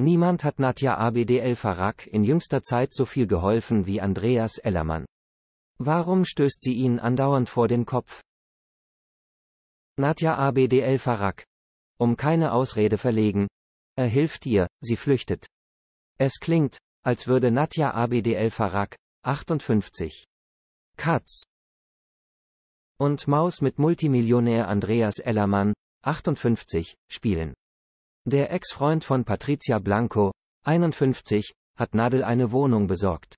Niemand hat Nadja Abdel Farag in jüngster Zeit so viel geholfen wie Andreas Ellermann. Warum stößt sie ihn andauernd vor den Kopf? Nadja Abdel Farag. Um keine Ausrede verlegen. Er hilft ihr, sie flüchtet. Es klingt, als würde Nadja Abdel Farag, 58. Katz. Und Maus mit Multimillionär Andreas Ellermann, 58, spielen. Der Ex-Freund von Patricia Blanco, 51, hat Nadel eine Wohnung besorgt.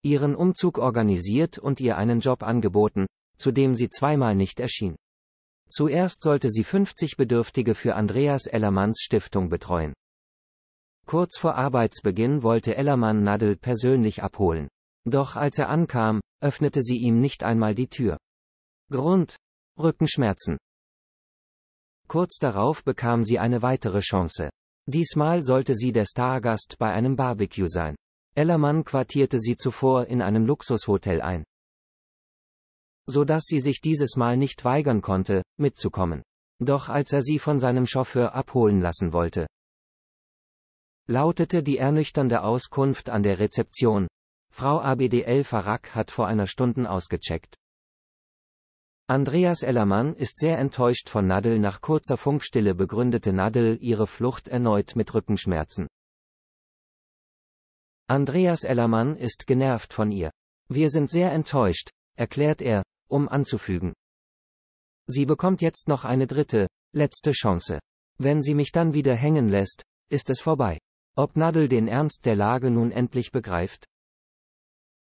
Ihren Umzug organisiert und ihr einen Job angeboten, zu dem sie zweimal nicht erschien. Zuerst sollte sie 50 Bedürftige für Andreas Ellermanns Stiftung betreuen. Kurz vor Arbeitsbeginn wollte Ellermann Nadel persönlich abholen. Doch als er ankam, öffnete sie ihm nicht einmal die Tür. Grund? Rückenschmerzen. Kurz darauf bekam sie eine weitere Chance. Diesmal sollte sie der Stargast bei einem Barbecue sein. Ellermann quartierte sie zuvor in einem Luxushotel ein. Sodass sie sich dieses Mal nicht weigern konnte, mitzukommen. Doch als er sie von seinem Chauffeur abholen lassen wollte, lautete die ernüchternde Auskunft an der Rezeption. Frau ABDL Farak hat vor einer Stunde ausgecheckt. Andreas Ellermann ist sehr enttäuscht von Nadel. Nach kurzer Funkstille begründete Nadel ihre Flucht erneut mit Rückenschmerzen. Andreas Ellermann ist genervt von ihr. Wir sind sehr enttäuscht, erklärt er, um anzufügen. Sie bekommt jetzt noch eine dritte, letzte Chance. Wenn sie mich dann wieder hängen lässt, ist es vorbei. Ob Nadel den Ernst der Lage nun endlich begreift?